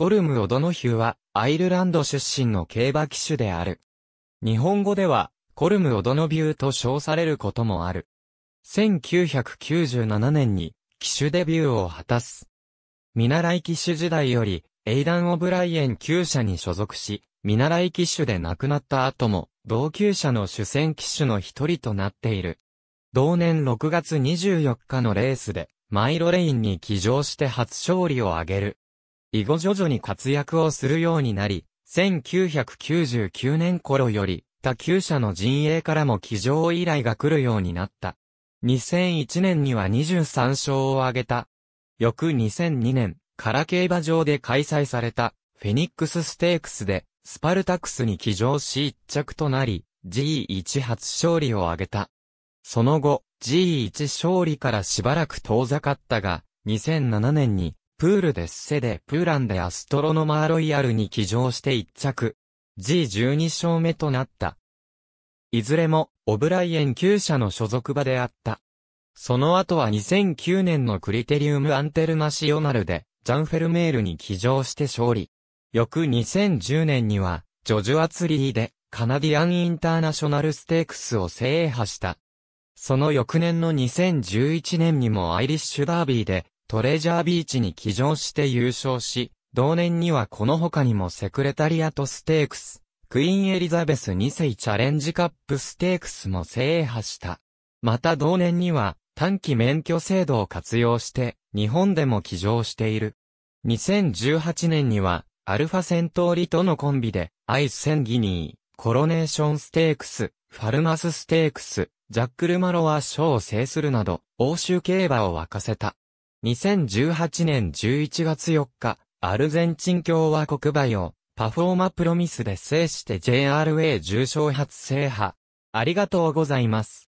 コルム・オドノヒューは、アイルランド出身の競馬騎手である。日本語では、コルム・オドノビューと称されることもある。1997年に、騎手デビューを果たす。見習い騎手時代より、エイダン・オブライエン厩舎に所属し、見習い騎手で亡くなった後も、同級者の主戦騎手の一人となっている。同年6月24日のレースで、マイロレインに騎乗して初勝利を挙げる。以後徐々に活躍をするようになり、1999年頃より、他級者の陣営からも騎乗依頼が来るようになった。2001年には23勝を挙げた。翌2002年、カラ競馬場で開催された、フェニックスステークスで、スパルタクスに騎乗し一着となり、G1 初勝利を挙げた。その後、G1 勝利からしばらく遠ざかったが、2007年にプールデッセでプーランでアストロノマーロイヤルに騎乗して1着。G12 勝目となった。いずれも、オブライエン厩社の所属場であった。その後は2009年のクリテリウムアンテルナシオナルで、ジャンフェルメールに騎乗して勝利。翌2010年には、ジョジュアツリーで、カナディアンインターナショナルステークスを制覇した。その翌年の2011年にもアイリッシュダービーで、トレジャービーチに騎乗して優勝し、同年にはこの他にもセクレタリアとステークス、クイーンエリザベス2世チャレンジカップステークスも制覇した。また同年には短期免許制度を活用して日本でも騎乗している。2018年にはアルファセントーリとのコンビでアイスセンギニー、コロネーションステークス、ファルマスステークス、ジャックルマロワ賞を制するなど欧州競馬を沸かせた。2018年11月4日、アルゼンチン共和国馬イパフォーマプロミスで制して JRA 重賞初制覇。ありがとうございます。